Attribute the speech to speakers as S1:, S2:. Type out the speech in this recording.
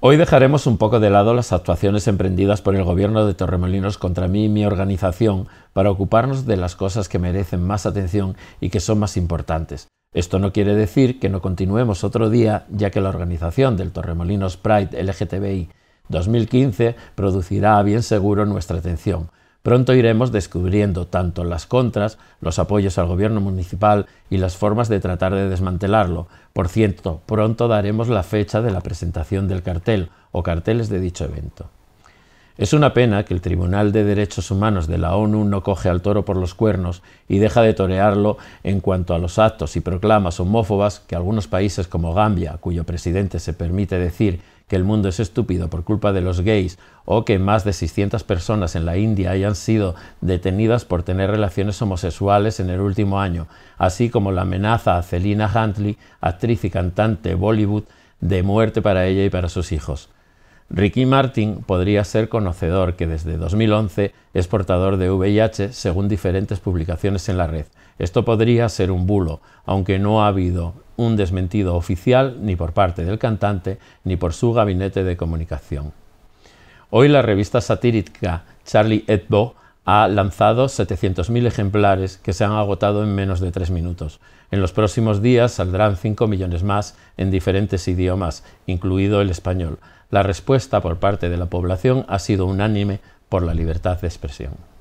S1: Hoy dejaremos un poco de lado las actuaciones emprendidas por el gobierno de Torremolinos contra mí y mi organización para ocuparnos de las cosas que merecen más atención y que son más importantes. Esto no quiere decir que no continuemos otro día, ya que la organización del Torremolinos Pride LGTBI 2015 producirá bien seguro nuestra atención, Pronto iremos descubriendo tanto las contras, los apoyos al gobierno municipal y las formas de tratar de desmantelarlo. Por cierto, pronto daremos la fecha de la presentación del cartel o carteles de dicho evento. Es una pena que el Tribunal de Derechos Humanos de la ONU no coge al toro por los cuernos y deja de torearlo en cuanto a los actos y proclamas homófobas que algunos países como Gambia, cuyo presidente se permite decir que el mundo es estúpido por culpa de los gays o que más de 600 personas en la India hayan sido detenidas por tener relaciones homosexuales en el último año, así como la amenaza a Celina Huntley, actriz y cantante Bollywood, de muerte para ella y para sus hijos. Ricky Martin podría ser conocedor que desde 2011 es portador de VIH según diferentes publicaciones en la red. Esto podría ser un bulo, aunque no ha habido un desmentido oficial ni por parte del cantante ni por su gabinete de comunicación. Hoy la revista satírica Charlie Hebdo ha lanzado 700.000 ejemplares que se han agotado en menos de tres minutos. En los próximos días saldrán 5 millones más en diferentes idiomas, incluido el español. La respuesta por parte de la población ha sido unánime por la libertad de expresión.